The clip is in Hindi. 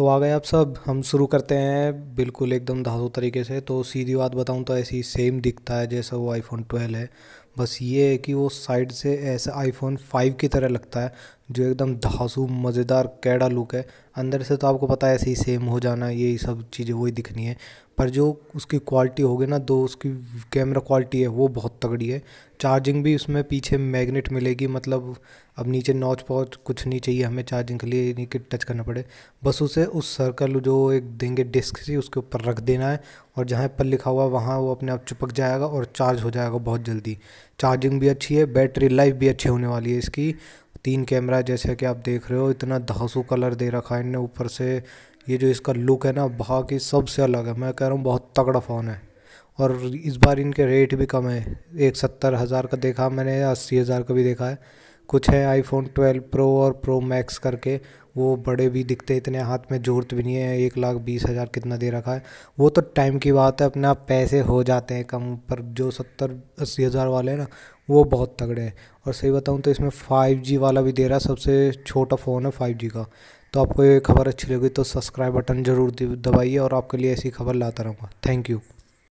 तो आ गए आप सब हम शुरू करते हैं बिल्कुल एकदम धातु तरीके से तो सीधी बात बताऊं तो ऐसी सेम दिखता है जैसा वो आईफोन 12 है बस ये है कि वो साइड से ऐसा आईफोन 5 की तरह लगता है जो एकदम धासु मज़ेदार कैड़ा लुक है अंदर से तो आपको पता है ऐसे ही सेम हो जाना ये सब चीज़ें वही दिखनी है पर जो उसकी क्वालिटी होगी ना दो उसकी कैमरा क्वालिटी है वो बहुत तगड़ी है चार्जिंग भी उसमें पीछे मैग्नेट मिलेगी मतलब अब नीचे नॉच पॉच कुछ नहीं चाहिए हमें चार्जिंग के लिए नहीं कि टच करना पड़े बस उसे उस सर्कल जो एक देंगे डिस्क से उसके ऊपर रख देना है और जहाँ पर लिखा हुआ वहाँ वो अपने आप चिपक जाएगा और चार्ज हो जाएगा बहुत जल्दी चार्जिंग भी अच्छी है बैटरी लाइफ भी अच्छी होने वाली है इसकी तीन कैमरा जैसे कि आप देख रहे हो इतना धासू कलर दे रखा है इनने ऊपर से ये जो इसका लुक है ना बाकी सबसे अलग है मैं कह रहा हूँ बहुत तगड़ा फ़ोन है और इस बार इनके रेट भी कम है एक सत्तर हज़ार का देखा मैंने अस्सी हज़ार का भी देखा है कुछ है आईफोन ट्वेल्व प्रो और प्रो मैक्स करके वो बड़े भी दिखते इतने हाथ में ज़रूरत भी नहीं है एक लाख बीस हज़ार कितना दे रखा है वो तो टाइम की बात है अपना पैसे हो जाते हैं कम पर जो सत्तर अस्सी हज़ार वाले हैं ना वो बहुत तगड़े हैं और सही बताऊँ तो इसमें फाइव जी वाला भी दे रहा है सबसे छोटा फ़ोन है फाइव जी का तो आपको ये खबर अच्छी लगी तो सब्सक्राइब बटन ज़रूर दबाइए और आपके लिए ऐसी खबर लाता रहूँगा थैंक यू